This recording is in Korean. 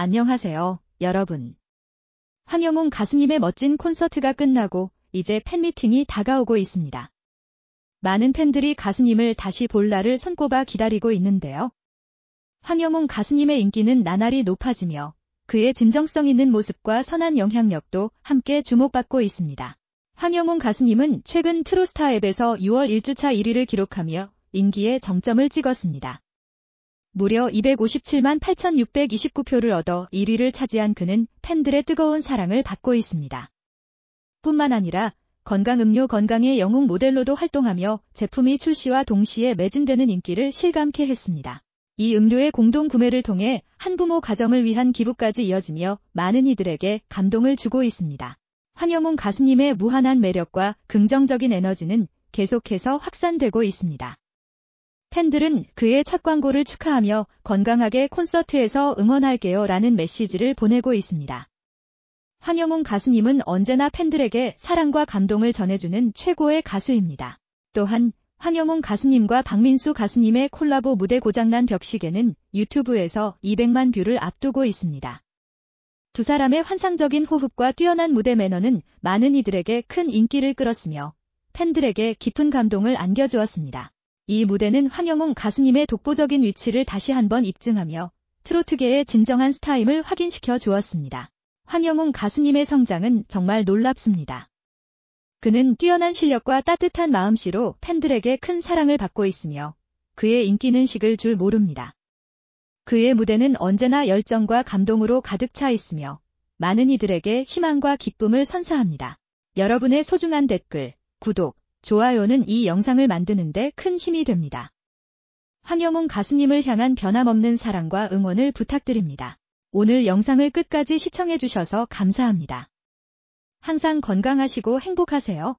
안녕하세요, 여러분. 황영웅 가수님의 멋진 콘서트가 끝나고 이제 팬미팅이 다가오고 있습니다. 많은 팬들이 가수님을 다시 볼 날을 손꼽아 기다리고 있는데요. 황영웅 가수님의 인기는 나날이 높아지며 그의 진정성 있는 모습과 선한 영향력도 함께 주목받고 있습니다. 황영웅 가수님은 최근 트로스타 앱에서 6월 1주차 1위를 기록하며 인기의 정점을 찍었습니다. 무려 257만 8,629표를 얻어 1위를 차지한 그는 팬들의 뜨거운 사랑을 받고 있습니다. 뿐만 아니라 건강음료 건강의 영웅 모델로도 활동하며 제품이 출시와 동시에 매진되는 인기를 실감케 했습니다. 이 음료의 공동 구매를 통해 한부모 가정을 위한 기부까지 이어지며 많은 이들에게 감동을 주고 있습니다. 황영웅 가수님의 무한한 매력과 긍정적인 에너지는 계속해서 확산되고 있습니다. 팬들은 그의 첫 광고를 축하하며 건강하게 콘서트에서 응원할게요 라는 메시지를 보내고 있습니다. 황영웅 가수님은 언제나 팬들에게 사랑과 감동을 전해주는 최고의 가수입니다. 또한 황영웅 가수님과 박민수 가수님의 콜라보 무대 고장난 벽시계는 유튜브에서 200만 뷰를 앞두고 있습니다. 두 사람의 환상적인 호흡과 뛰어난 무대 매너는 많은 이들에게 큰 인기를 끌었으며 팬들에게 깊은 감동을 안겨주었습니다. 이 무대는 황영웅 가수님의 독보적인 위치를 다시 한번 입증하며 트로트계의 진정한 스타임을 확인시켜 주었습니다. 황영웅 가수님의 성장은 정말 놀랍습니다. 그는 뛰어난 실력과 따뜻한 마음씨로 팬들에게 큰 사랑을 받고 있으며 그의 인기는 식을 줄 모릅니다. 그의 무대는 언제나 열정과 감동으로 가득 차 있으며 많은 이들에게 희망과 기쁨을 선사합니다. 여러분의 소중한 댓글, 구독, 좋아요는 이 영상을 만드는데 큰 힘이 됩니다. 황영웅 가수님을 향한 변함없는 사랑과 응원을 부탁드립니다. 오늘 영상을 끝까지 시청해주셔서 감사합니다. 항상 건강하시고 행복하세요.